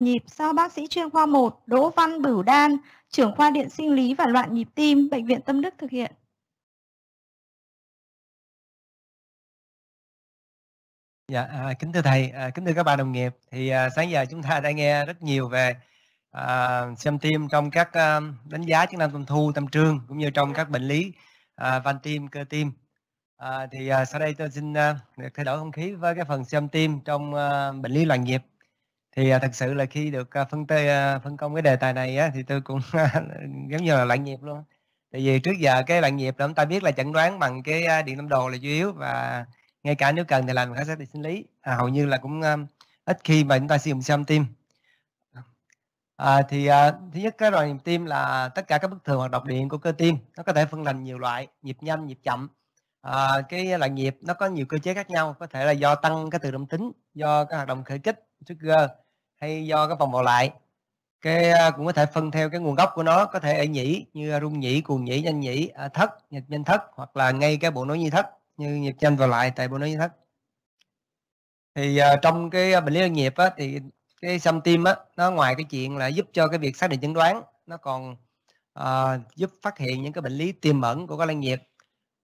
nhịp do bác sĩ chuyên khoa 1 Đỗ Văn Bửu Đan, trưởng khoa điện sinh lý và loạn nhịp tim, Bệnh viện Tâm Đức thực hiện. Dạ, à, kính thưa thầy, à, kính thưa các bạn đồng nghiệp, thì à, sáng giờ chúng ta đã nghe rất nhiều về à, xem tim trong các à, đánh giá chức năng tâm thu, tâm trương cũng như trong các bệnh lý à, van tim, cơ tim. À, thì à, sau đây tôi xin à, thay đổi không khí với cái phần xem tim trong à, bệnh lý loạn nhịp thì à, thật sự là khi được à, phân tê à, phân công cái đề tài này á, thì tôi cũng giống như là lạnh nhịp luôn tại vì trước giờ cái lạnh nhịp là chúng ta biết là chẩn đoán bằng cái à, điện tâm đồ là chủ yếu và ngay cả nếu cần thì làm khảo sát về sinh lý à, hầu như là cũng à, ít khi mà chúng ta sử dụng siêu tim à, thì à, thứ nhất cái loại nhịp tim là tất cả các bất thường hoạt động điện của cơ tim nó có thể phân thành nhiều loại nhịp nhanh nhịp chậm à, cái loại nhịp nó có nhiều cơ chế khác nhau có thể là do tăng cái tự động tính do các hoạt động khởi kích trigger hay do cái vòng vào lại cái ờ, cũng có thể phân theo cái nguồn gốc của nó có thể ở nhĩ như rung nhĩ cuồng nhĩ nhanh nhĩ à, thất nhịp nhanh thất hoặc là ngay cái bộ nối nhi thất như nhịp nhanh vào lại tại bộ nối nhi thất thì ờ, trong cái ờ, bệnh lý nhịp á, thì cái xâm tim á, nó ngoài cái chuyện là giúp cho cái việc xác định chẩn đoán nó còn uh, giúp phát hiện những cái bệnh lý tiềm ẩn của cái lan nhiệt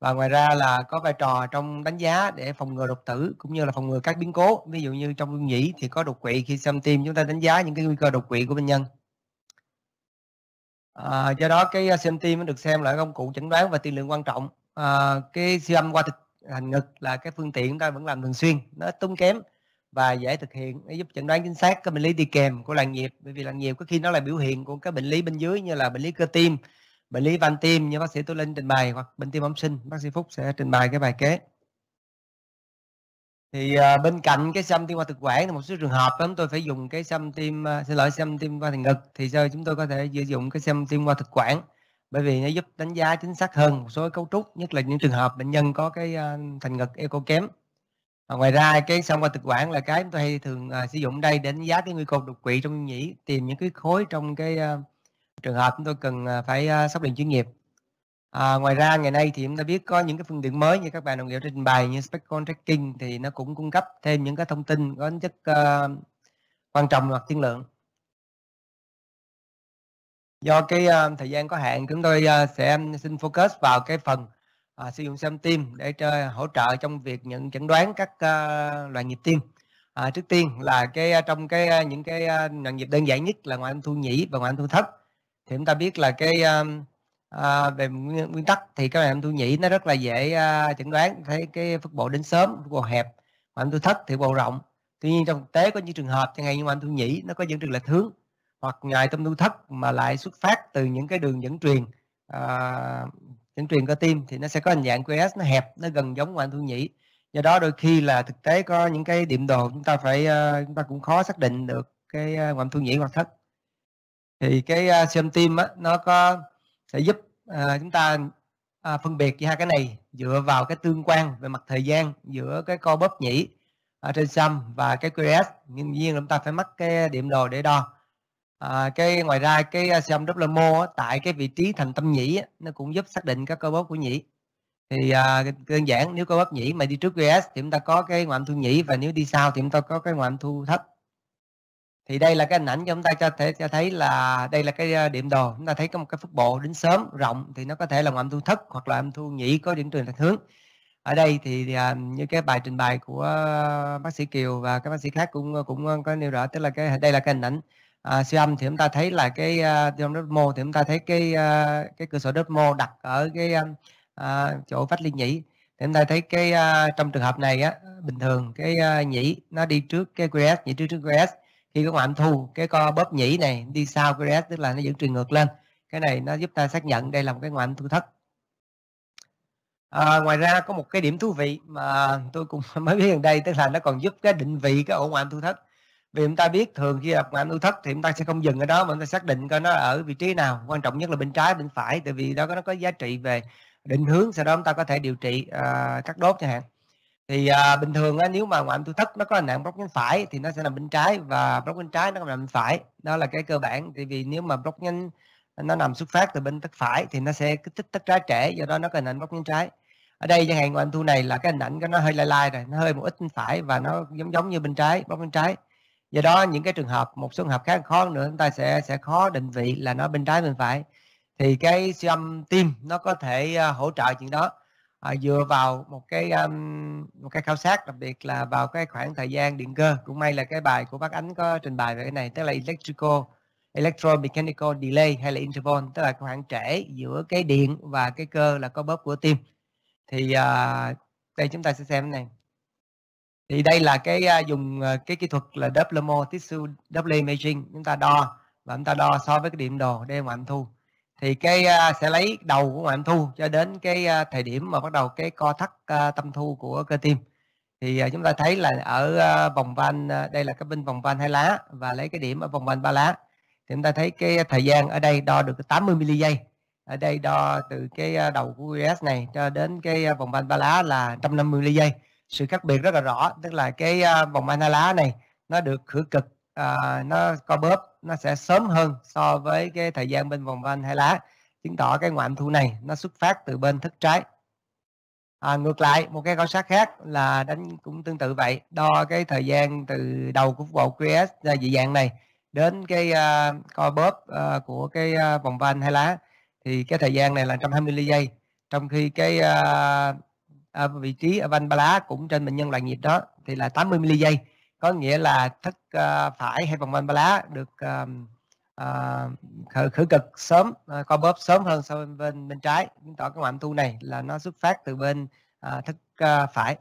và ngoài ra là có vai trò trong đánh giá để phòng ngừa đột tử cũng như là phòng ngừa các biến cố ví dụ như trong viêm nhĩ thì có đột quỵ khi xem tim chúng ta đánh giá những cái nguy cơ đột quỵ của bệnh nhân à, do đó cái uh, xem tim được xem là công cụ chẩn đoán và tiên lượng quan trọng à, cái siêu âm qua thực thành ngực là cái phương tiện chúng ta vẫn làm thường xuyên nó tốn kém và dễ thực hiện để giúp chẩn đoán chính xác các bệnh lý đi kèm của loạn nhịp bởi vì loạn nhịp có khi nó là biểu hiện của các bệnh lý bên dưới như là bệnh lý cơ tim bệnh lý van tim như bác sĩ Tú Linh trình bày hoặc bệnh tim bẩm sinh bác sĩ Phúc sẽ trình bày cái bài kế thì uh, bên cạnh cái xâm tim qua thực quản thì một số trường hợp chúng tôi phải dùng cái xâm tim uh, xin lỗi xăm tim qua thành ngực thì giờ chúng tôi có thể sử dụng cái xâm tim qua thực quản bởi vì nó giúp đánh giá chính xác hơn một số cấu trúc nhất là những trường hợp bệnh nhân có cái uh, à, thành ngực eco kém và ngoài ra cái xâm qua thực quản là cái chúng tôi hay thường uh, sử dụng đây để đánh giá cái nguy cơ đột quỵ trong nhĩ tìm những cái khối trong cái uh, trường hợp chúng tôi cần à, phải à, xác định chuyên nghiệp. À, ngoài ra ngày nay thì chúng ta biết có những cái phương tiện mới như các bạn đồng nghiệp trình bày như spectrum tracking thì nó cũng cung cấp thêm những cái thông tin có tính chất uh, quan trọng hoặc tiên lượng. Do cái uh, thời gian có hạn chúng tôi uh, sẽ xin focus vào cái phần uh, sử dụng xem tim để cho, hỗ trợ trong việc nhận chẩn đoán các uh, loại nhịp tim. À, trước tiên là cái trong cái những cái đoạn nhịp đơn giản nhất là ngoại âm thu nhĩ và ngoại âm thu thất thì chúng ta biết là cái uh, về nguyên tắc thì các bạn tôi nhĩ nó rất là dễ à, chẩn đoán thấy cái phức bộ đến sớm phức bộ hẹp mà anh tôi thất thì bộ rộng tuy nhiên trong thực tế có những trường hợp chẳng hạn như anh tôi nhĩ nó có những trường lệch hướng hoặc ngoài tâm tu thất mà lại xuất phát từ những cái đường dẫn truyền à, dẫn truyền cơ tim thì nó sẽ có hình dạng QS nó hẹp nó gần giống của anh tôi nhĩ do đó đôi khi là thực tế có những cái điểm đồ chúng ta phải à, chúng ta cũng khó xác định được cái ngoạm thu nhĩ hoặc thất thì cái xem à, tim á, nó có sẽ giúp à, chúng ta à, phân biệt giữa hai cái này dựa vào cái tương quan về mặt thời gian giữa cái co bóp nhĩ ở trên sum và cái QRS nhưng nhiên chúng ta phải mắc cái điểm đồ để đo à, cái ngoài ra cái à, sum double mô tại cái vị trí thành tâm nhĩ nó cũng giúp xác định các cơ bóp của nhĩ thì à, đơn giản nếu cơ bóp nhĩ mà đi trước QRS thì chúng ta có cái ngoạm thu nhĩ và nếu đi sau thì chúng ta có cái ngoạm thu thấp thì đây là cái hình ảnh cho chúng ta cho thể cho thấy là đây là cái ờ, điểm đồ chúng ta thấy có một cái phức bộ đến sớm rộng thì nó có thể là âm thu thất hoặc là âm thu nhĩ có điểm truyền lệch hướng ở đây thì à, như cái bài trình bày của bác sĩ Kiều và các bác sĩ khác cũng ờ, cũng ờ, có nêu rõ tức là cái đây là cái hình ảnh à, siêu âm thì chúng ta thấy là cái trong đất mô thì chúng ta thấy cái cái cửa sổ đất mô đặt ở cái à, chỗ phát liên nhĩ thì chúng ta thấy cái trong trường hợp này á bình thường cái nhĩ nó đi trước cái QS nhĩ trước trước QS khi các bạn thu cái co bóp nhĩ này đi sau cái RS tức là nó dẫn truyền ngược lên cái này nó giúp ta xác nhận đây là một cái ngoạm thu thất à, ngoài ra có một cái điểm thú vị mà tôi cũng mới biết gần đây tức là nó còn giúp cái định vị cái ổ ngoạm thu thất vì chúng ta biết thường khi gặp ngoạm thu thất thì chúng ta sẽ không dừng ở đó mà chúng ta xác định coi nó ở vị trí nào quan trọng nhất là bên trái bên phải tại vì đó nó có giá trị về định hướng sau đó chúng ta có thể điều trị uh, à, cắt đốt chẳng hạn thì à, bình thường á, nếu mà ngoại âm thu thất nó có hình ảnh block nhánh phải thì nó sẽ nằm bên trái và block bên trái nó nằm bên phải đó là cái cơ bản thì vì nếu mà block nhánh nó nằm xuất phát từ bên tắc phải thì nó sẽ kích thích tắc trái trẻ do đó nó có hình ảnh block nhánh trái ở đây chẳng hạn ngoại âm thu này là cái hình ảnh của nó hơi lai lai rồi nó hơi một ít bên phải và nó giống giống như bên trái block bên trái do đó những cái trường hợp một số trường hợp khác khó nữa chúng ta sẽ sẽ khó định vị là nó bên trái bên phải thì cái siêu âm tim nó có thể à, hỗ trợ chuyện đó à, dựa vào một cái um, một cái khảo sát đặc biệt là vào cái khoảng thời gian điện cơ cũng may là cái bài của bác ánh có trình bày về cái này tức là electrical electromechanical delay hay là interval tức là khoảng trễ giữa cái điện và cái cơ là có bóp của tim thì uh, đây chúng ta sẽ xem cái này thì đây là cái uh, dùng uh, cái kỹ thuật là double tissue double imaging chúng ta đo và chúng ta đo so với cái điểm đồ đêm ngoạm thu thì cái uh, sẽ lấy đầu của ngoại âm thu cho đến cái uh, thời điểm mà bắt đầu cái co thắt uh, tâm thu của cơ tim thì uh, chúng ta thấy là ở uh, vòng van uh, đây là cái bên vòng van hai lá và lấy cái điểm ở vòng van ba lá thì chúng ta thấy cái thời gian ở đây đo được 80 mili giây ở đây đo từ cái đầu của US này cho đến cái vòng van ba lá là 150 mili giây sự khác biệt rất là rõ tức là cái vòng van hai lá này nó được khử cực uh, nó co bóp nó sẽ sớm hơn so với cái thời gian bên vòng van hai lá chứng tỏ cái ngoạm thu này nó xuất phát từ bên thức trái à, ngược lại một cái quan sát khác là đánh cũng tương tự vậy đo cái thời gian từ đầu của bộ QS ra dị dạng này đến cái uh, à, co bóp uh, của cái uh, vòng van hai lá thì cái thời gian này là 120 giây trong khi cái uh, vị trí ở van ba lá cũng trên bệnh nhân loạn nhịp đó thì là 80 giây có nghĩa là thức ờ, phải hay vòng quanh ba lá được ờ, ờ, khử, khử cực sớm co bóp sớm hơn so với bên bên trái chứng tỏ cái ngoạm thu này là nó xuất phát từ bên thức phải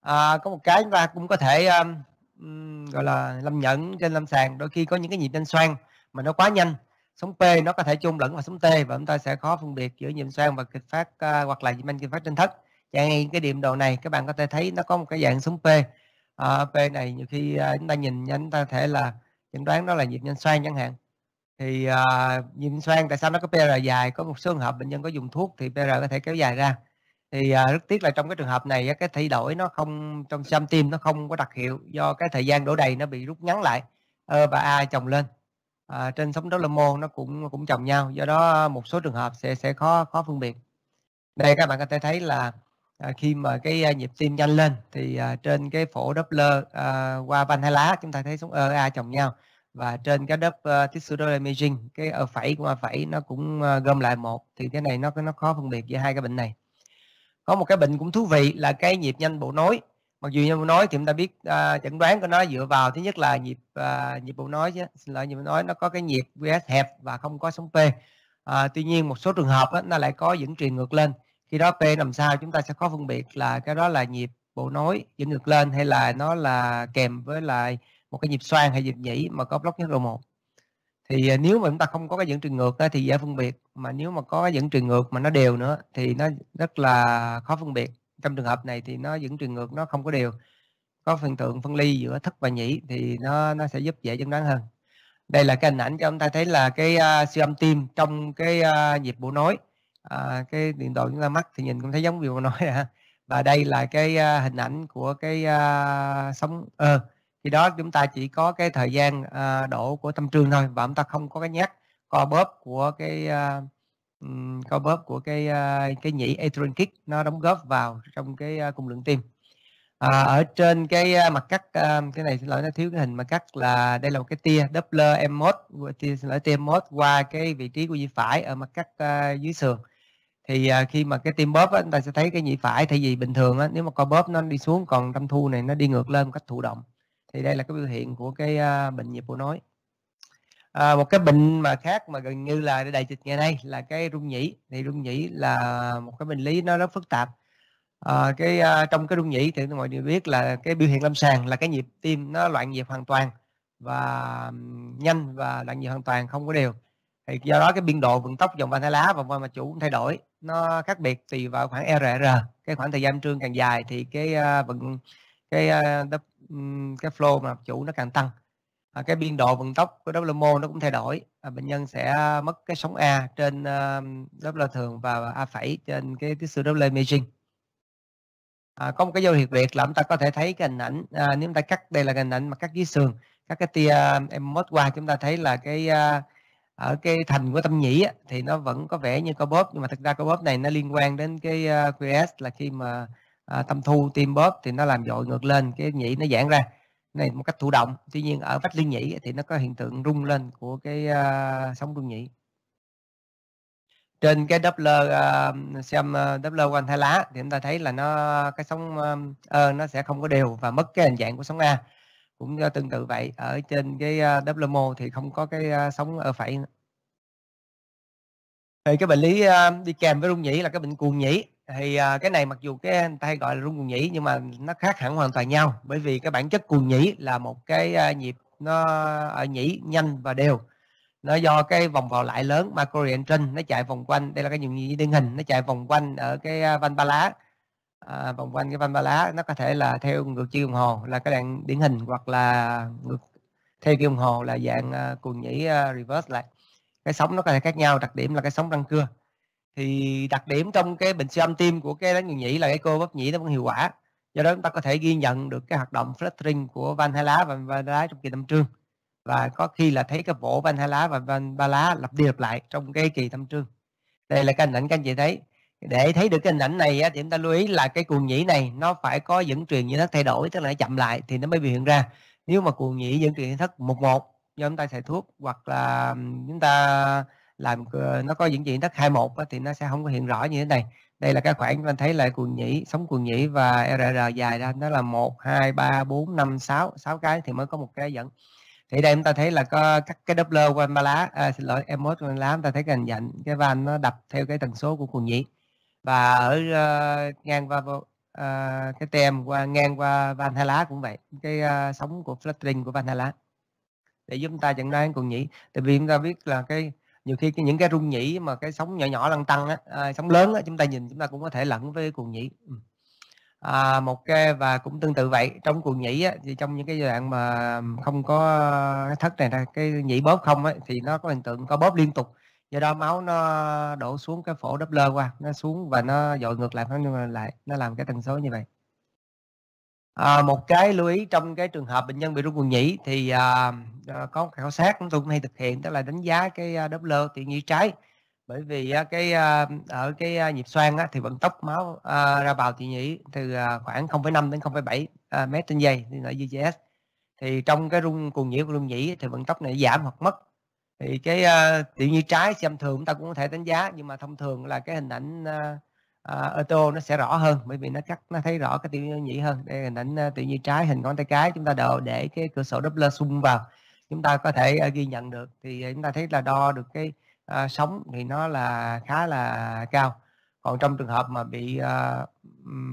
à, có một cái chúng ta cũng có thể um, gọi là lâm nhẫn trên lâm sàng đôi khi có những cái nhịp nhanh xoang mà nó quá nhanh sóng p nó có thể chung lẫn vào sóng t và chúng ta sẽ khó phân biệt giữa nhịp xoang và kịch phát uh, hoặc là nhịp anh kịch phát trên thất dạng cái điểm đồ này các bạn có thể thấy nó có một cái dạng sóng p à, P này nhiều khi à, chúng ta nhìn chúng ta thể là chẩn đoán đó là nhịp nhanh xoang chẳng hạn thì à, nhịp nhanh xoang tại sao nó có PR dài có một số trường hợp bệnh nhân có dùng thuốc thì PR có thể kéo dài ra thì à, rất tiếc là trong cái trường hợp này cái thay đổi nó không trong xâm tim nó không có đặc hiệu do cái thời gian đổ đầy nó bị rút ngắn lại ơ ờ, và a chồng lên à, trên sóng đấu lơ mô nó cũng cũng chồng nhau do đó một số trường hợp sẽ sẽ khó khó phân biệt đây các bạn có thể thấy là à, khi mà cái à, nhịp tim nhanh lên thì à, trên cái phổ Doppler à, qua van hai lá chúng ta thấy sóng a chồng nhau và trên cái đớp uh, à, tissue Doppler imaging cái ở phẩy của phẩy nó cũng uh, gom lại một thì cái này nó nó khó phân biệt giữa hai cái bệnh này có một cái bệnh cũng thú vị là cái nhịp nhanh bộ nối mặc dù như bộ nối thì chúng ta biết uh, chẩn đoán của nó dựa vào thứ nhất là nhịp uh, nhịp bộ nối chứ xin lỗi nhịp bộ nói nó có cái nhịp VS hẹp và không có sóng P uh, tuy nhiên một số trường hợp đó, nó lại có dẫn truyền ngược lên khi đó p làm sao chúng ta sẽ khó phân biệt là cái đó là nhịp bộ nối dẫn ngược lên hay là nó là kèm với lại một cái nhịp xoang hay nhịp nhĩ mà có block nhất độ một thì à, nếu mà chúng ta không có cái dẫn truyền ngược đó, thì dễ phân biệt mà nếu mà có cái dẫn truyền ngược mà nó đều nữa thì nó rất là khó phân biệt trong trường hợp này thì nó dẫn truyền ngược nó không có đều có phần tượng phân ly giữa thất và nhĩ thì nó nó sẽ giúp dễ chẩn đoán hơn đây là cái hình ảnh cho chúng ta thấy là cái uh, siêu âm tim trong cái uh, nhịp bộ nối à, cái điện độ chúng ta mắc thì nhìn cũng thấy giống điều nói à. và đây là cái à, hình ảnh của cái à, sóng ờ thì đó chúng ta chỉ có cái thời gian à, đổ của tâm trương thôi và chúng ta không có cái nhát co bóp của cái à, co bóp của cái à, cái nhĩ atrial kick nó đóng góp vào trong cái à, cung lượng tim à, ở trên cái à, mặt cắt à, cái này xin lỗi nó thiếu cái hình mặt cắt là đây là một cái tia Doppler M1 tia xin lỗi tia M1 qua cái vị trí của dây phải ở mặt cắt à, dưới sườn thì à, khi mà cái tim bóp á, chúng ta sẽ thấy cái nhĩ phải thay vì bình thường á, nếu mà co bóp nó đi xuống còn tâm thu này nó đi ngược lên một cách thụ động thì đây là cái biểu hiện của cái à, bệnh nhịp bộ nói à, một cái bệnh mà khác mà gần như là đại dịch ngày nay là cái rung nhĩ thì rung nhĩ là một cái bệnh lý nó rất phức tạp à, cái à, trong cái rung nhĩ thì mọi người biết là cái biểu hiện lâm sàng là cái nhịp tim nó loạn nhịp hoàn toàn và nhanh và loạn nhịp hoàn toàn không có đều thì do đó cái biên độ vận tốc dòng van hai lá và van mạch chủ cũng thay đổi nó khác biệt tùy vào khoảng RR cái khoảng thời gian trương càng dài thì cái ờ, vận cái ờ, cái flow mà chủ nó càng tăng à, cái biên độ vận tốc của WMO nó cũng thay đổi à, bệnh nhân sẽ mất cái sóng A trên uh, W thường và A phẩy trên cái cái sự W imaging à, có một cái dấu hiệu biệt là chúng ta có thể thấy cái hình ảnh à, nếu chúng ta cắt đây là cái hình ảnh mà cắt dưới sườn các cái tia em mất qua chúng ta thấy là cái uh, ở cái thành của tâm nhĩ thì nó vẫn có vẻ như có bóp nhưng mà thực ra co bóp này nó liên quan đến cái ờ, QS là khi mà ờ, tâm thu tim bóp thì nó làm dội ngược lên cái nhĩ nó giãn ra này một cách thụ động tuy nhiên ở vách liên nhĩ thì nó có hiện tượng rung lên của cái ờ, sóng rung nhĩ trên cái Doppler uh, xem uh, Doppler quanh thái lá thì chúng ta thấy là nó cái sóng uh, nó sẽ không có đều và mất cái hình dạng của sóng A cũng tương tự vậy ở trên cái WMO thì không có cái sóng ở phải thì cái bệnh lý đi kèm với rung nhĩ là cái bệnh cuồng nhĩ thì à, cái này mặc dù cái người ta hay gọi là rung cuồng nhĩ nhưng mà nó khác hẳn hoàn toàn nhau bởi vì cái bản chất cuồng nhĩ là một cái nhịp nó ở à, nhĩ nhanh và đều nó do cái vòng vào lại lớn macro entrant nó chạy vòng quanh đây là cái nhịp điển hình nó chạy vòng quanh ở cái van ba lá à, vòng quanh cái van ba lá nó có thể là theo ngược chiều đồng hồ là cái đạn điển hình hoặc là ngược theo chiều đồng hồ là dạng à, cuồng nhĩ à, reverse lại cái sóng nó có thể khác nhau đặc điểm là cái sóng răng cưa thì đặc điểm trong cái bệnh siêu âm tim của cái đánh nhĩ là cái cô bóp nhĩ nó vẫn hiệu quả do đó chúng ta có thể ghi nhận được cái hoạt động fluttering của van hai lá và van lá trong kỳ tâm trương và có khi là thấy cái vỗ van hai lá và van ba lá lặp đi lặp lại trong cái kỳ tâm trương đây là cái hình ảnh các anh chị thấy để thấy được cái hình ảnh này thì chúng ta lưu ý là cái cuồng nhĩ này nó phải có dẫn truyền nhĩ thất thay đổi tức là nó chậm lại thì nó mới biểu hiện ra nếu mà cuồng nhĩ dẫn truyền nhĩ thất một một do chúng ta xài thuốc hoặc là chúng ta làm ờ, nó có dẫn truyền thất hai một thì nó sẽ không có hiện rõ như thế này đây là cái khoảng chúng ta thấy là cuồng nhĩ sống cuồng nhĩ và rr dài ra nó là một hai ba bốn năm sáu sáu cái thì mới có một cái dẫn thì đây chúng ta thấy là có các cái doppler quanh ba lá à, xin lỗi em mốt quanh lá chúng ta thấy cái hình dạnh cái van nó đập theo cái tần số của cuồng nhĩ và ở uh, ngang qua uh, cái tem qua ngang qua van lá cũng vậy cái uh, sóng của fluttering của van lá để giúp ta chẩn đoán cuồng nhĩ tại vì chúng ta biết là cái nhiều khi những cái rung nhĩ mà cái sóng nhỏ nhỏ lăn tăng á, à, sóng lớn á, chúng ta nhìn chúng ta cũng có thể lẫn với cuồng nhĩ ừ. à, một cái và cũng tương tự vậy trong cuồng nhĩ á, thì trong những cái giai đoạn mà không có cái thất này ra cái nhĩ bóp không á, thì nó có hiện tượng có bóp liên tục do đó máu nó đổ xuống cái phổ đắp lơ qua nó xuống và nó dội ngược lại nhưng mà lại nó làm cái tần số như vậy à, một cái lưu ý trong cái trường hợp bệnh nhân bị rung quần nhĩ thì à, à, có một khảo sát chúng tôi cũng hay thực hiện tức là đánh giá cái à, đắp lơ tiểu nhĩ trái bởi vì à, cái ở cái nhịp xoang á, thì vận tốc máu à, ra vào thị nhĩ từ khoảng 0,5 đến 0,7 mét trên giây thì là GGS thì trong cái rung cuồng nhiễu của rung nhĩ thì vận tốc này giảm hoặc mất thì cái uh, tự nhiên trái xem thường chúng ta cũng có thể đánh giá nhưng mà thông thường là cái hình ảnh uh, ô tô nó sẽ rõ hơn bởi vì nó cắt nó thấy rõ cái tiểu nhĩ hơn đây hình ảnh uh, tự nhiên trái hình ngón tay cái chúng ta đều để cái cửa sổ Doppler xung vào chúng ta có thể uh, ghi nhận được thì chúng ta thấy là đo được cái uh, sóng thì nó là khá là cao còn trong trường hợp mà bị uh,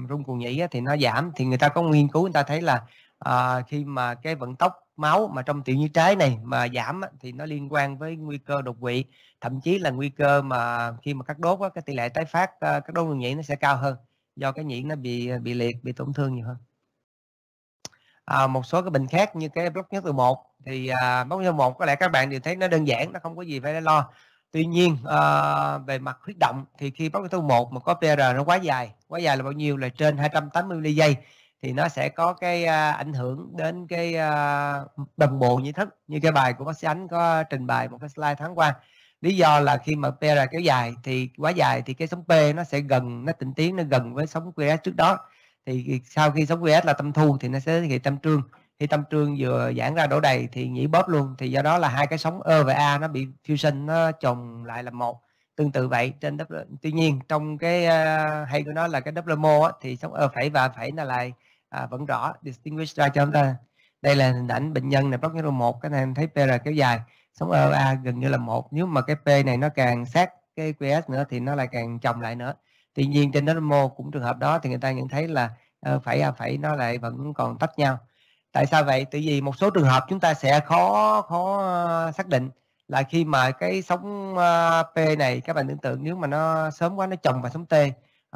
rung cuồng nhĩ thì nó giảm thì người ta có nghiên cứu người ta thấy là uh, khi mà cái vận tốc máu mà trong tiểu như trái này mà giảm thì nó liên quan với nguy cơ đột quỵ thậm chí là nguy cơ mà khi mà cắt đốt á, cái tỷ lệ tái phát ờ, các đốt đường nhĩ nó sẽ cao hơn do cái nhĩ nó bị ờ, bị liệt bị tổn thương nhiều hơn à, một số cái bệnh khác như cái block nhất từ một thì à, block nhất một có lẽ các bạn đều thấy nó đơn giản nó không có gì phải lo tuy nhiên à, về mặt huyết động thì khi block nhất từ một mà có PR nó quá dài quá dài là bao nhiêu là trên 280 ml giây thì nó sẽ có cái uh, ảnh hưởng đến cái uh, đồng bộ nhĩ thức như cái bài của bác sĩ Ánh có trình bày một cái slide tháng qua lý do là khi mà p là kéo dài thì quá dài thì cái sóng P nó sẽ gần nó tịnh tiến nó gần với sóng QS trước đó thì sau khi sóng QS là tâm thu thì nó sẽ hiện tâm trương khi tâm trương vừa giãn ra đổ đầy thì nhĩ bóp luôn thì do đó là hai cái sóng E và A nó bị fusion nó chồng lại là một tương tự vậy trên W tuy nhiên trong cái à, hay của nó là cái W mô thì sóng E phải và phải là lại à, vẫn rõ distinguish ra cho chúng ta đây là hình ảnh bệnh nhân này block neuron một cái này thấy PR kéo dài sống ROA gần như là một nếu mà cái P này nó càng sát cái QS nữa thì nó lại càng chồng lại nữa tuy nhiên trên normal cũng trường hợp đó thì người ta nhận thấy là ờ, phải A phẩy nó lại vẫn còn tách nhau tại sao vậy tại vì một số trường hợp chúng ta sẽ khó khó ờ, xác định là khi mà cái sóng ờ, P này các bạn tưởng tượng nếu mà nó sớm quá nó chồng vào sóng T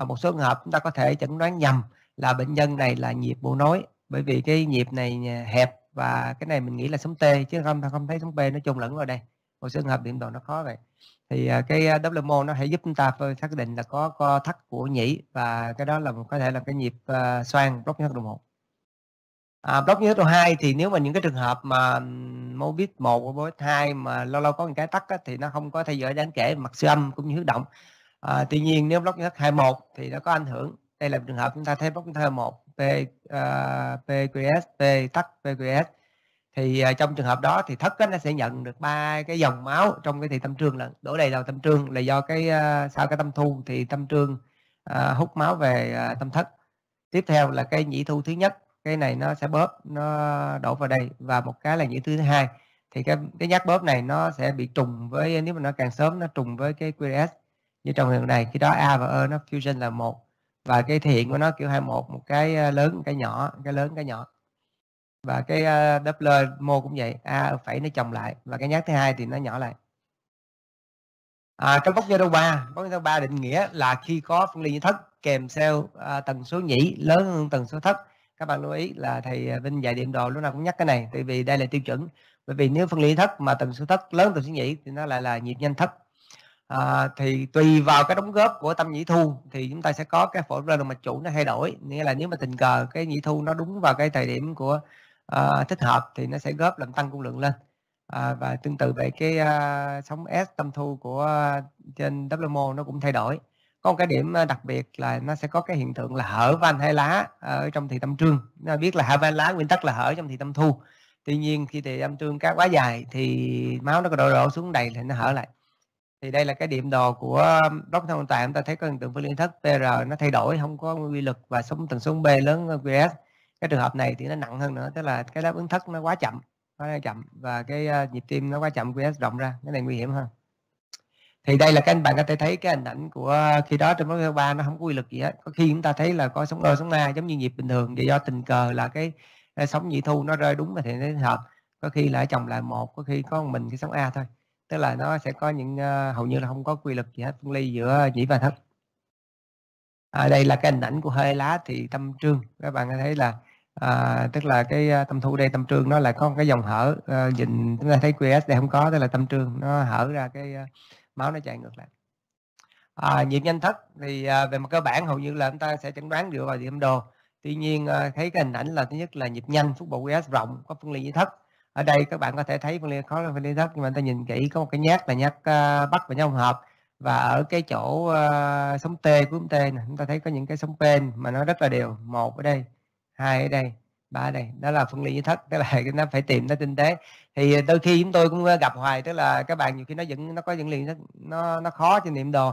một số trường hợp chúng ta có thể chẩn đoán nhầm là bệnh nhân này là nhịp bộ nối bởi vì cái nhịp này hẹp và cái này mình nghĩ là sống T chứ không không thấy sống B nó trùng lẫn vào đây một trường hợp điểm đầu nó khó vậy thì à, cái à, WMO nó sẽ giúp chúng ta xác định là có co thắt của nhĩ và cái đó là có thể là cái nhịp à, xoang block nhớ độ 1 à, block nhớ độ 2 thì nếu mà những cái trường hợp mà mô biết 1 của bối 2 mà lâu lâu có một cái tắt á, thì nó không có thay đổi đáng kể mặt siêu âm cũng như hướng động à, tuy nhiên nếu block nhớ 21 thì nó có ảnh hưởng đây là trường hợp chúng ta thấy thơ 1 P uh, ờ, PQS P tắc PQS thì uh, trong trường hợp đó thì thất nó sẽ nhận được ba cái dòng máu trong cái thị tâm trương là đổ đầy đầu tâm trương là do cái uh, sau cái tâm thu thì tâm trương uh, hút máu về uh, tâm thất tiếp theo là cái nhĩ thu thứ nhất cái này nó sẽ bóp nó đổ vào đây và một cái là nhĩ thứ hai thì cái cái nhát bóp này nó sẽ bị trùng với nếu mà nó càng sớm nó trùng với cái QS như trong trường này khi đó A và E nó fusion là một và cái thiện của nó kiểu 21 một cái lớn cái nhỏ cái lớn cái nhỏ và cái uh, doubler mô cũng vậy a phải nó chồng lại và cái nhát thứ hai thì nó nhỏ lại à, bốc bóc do ba bốc bóc do ba định nghĩa là khi có phân ly nhị thất kèm theo uh, tần số nhĩ lớn hơn tần số thất các bạn lưu ý là thầy à, Vinh dạy điểm đồ lúc nào cũng nhắc cái này tại vì đây là tiêu chuẩn bởi vì nếu phân ly thất mà tần số thất lớn tần số nhĩ thì nó lại là nhịp nhanh thất à, thì tùy vào cái đóng góp của tâm nhĩ thu thì chúng ta sẽ có cái phổ ra đường chủ nó thay đổi nghĩa là nếu mà tình cờ cái nhĩ thu nó đúng vào cái thời điểm của à, thích hợp thì nó sẽ góp làm tăng cung lượng lên à, và tương tự về cái à, sóng S tâm thu của trên WMO nó cũng thay đổi có một cái điểm đặc biệt là nó sẽ có cái hiện tượng là hở van hai lá ở trong thị tâm trương nó biết là hở van lá nguyên tắc là hở trong thị tâm thu tuy nhiên khi thị tâm trương cá quá dài thì máu nó có đổ độ xuống đầy thì nó hở lại thì đây là cái điểm đồ của um, block thông tạm ta thấy có hiện tượng phân liên thất PR nó thay đổi không có quy lực và sóng tần số B lớn hơn QS cái trường hợp này thì nó nặng hơn nữa tức là cái đáp ứng thất nó quá chậm quá chậm và cái uh, nhịp tim nó quá chậm QS rộng ra cái này nguy hiểm hơn thì đây là các bạn có thể thấy cái hình ảnh của khi đó trên block ba nó không có quy lực gì hết có khi chúng ta thấy là có sóng O sóng A giống như nhịp bình thường và do tình cờ là cái, sóng nhị thu nó rơi đúng và thì nó hợp có khi lại chồng lại một có khi có một mình cái sóng A thôi tức là nó sẽ có những uh, hầu như là không có quy luật gì hết phân ly giữa nhĩ và thất à, đây là cái hình ảnh của hơi lá thì tâm trương các bạn có thấy là à, tức là cái ờ, tâm thu đây tâm trương nó lại có một cái dòng hở à, nhìn chúng ta thấy QS đây không có tức là tâm trương nó hở ra cái uh, máu nó chạy ngược lại à, nhịp nhanh thất thì à, về mặt cơ bản hầu như là chúng ta sẽ chẩn đoán dựa vào điểm đồ tuy nhiên à, thấy cái hình ảnh là thứ nhất là nhịp nhanh phút bộ QS rộng có phân ly nhĩ thất ở đây các bạn có thể thấy phân ly khó phân ly thấp nhưng mà ta nhìn kỹ có một cái nhát là nhát uh, ờ, bắc và nhau hợp và ở cái chỗ uh, ờ, sống t của chúng t này chúng ta thấy có những cái sóng pen mà nó rất là đều một ở đây hai ở đây ba ở đây đó là phân ly với thất tức là nó phải tìm nó tinh tế thì đôi khi chúng tôi cũng ờ, gặp hoài tức là các bạn nhiều khi nó vẫn nó có những liền nó nó khó trên niệm đồ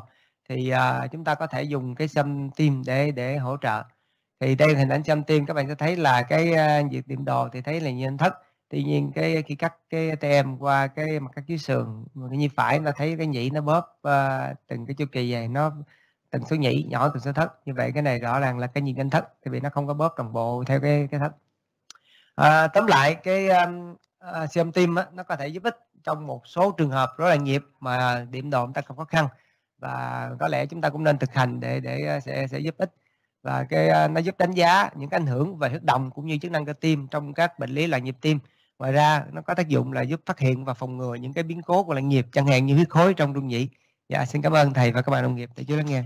thì uh, chúng ta có thể dùng cái xâm tim để để hỗ trợ thì đây là hình ảnh xâm tim các bạn sẽ thấy là cái uh, việc niệm đồ thì thấy là nhân thất tuy nhiên cái khi cắt cái tem qua cái mặt cắt dưới sườn cái nhĩ phải chúng ta thấy cái nhĩ nó bóp uh, từng cái chu kỳ về nó từng số nhĩ nhỏ từng số thất như vậy cái này rõ ràng là cái nhị canh thất tại vì nó không có bóp đồng bộ theo cái cái thất à, tóm lại cái um, uh, siêu âm tim á, nó có thể giúp ích trong một số trường hợp rối loạn nhịp mà điểm độ chúng ta không khó khăn và có lẽ chúng ta cũng nên thực hành để để ờ, sẽ sẽ giúp ích và cái nó giúp đánh giá những cái ảnh hưởng về huyết động cũng như chức năng cơ tim trong các bệnh lý loạn nhịp tim ngoài ra nó có tác dụng là giúp phát hiện và phòng ngừa những cái biến cố của làng nghiệp chẳng hạn như huyết khối trong rung nhĩ dạ xin cảm ơn thầy và các bạn đồng nghiệp thầy chú lắng nghe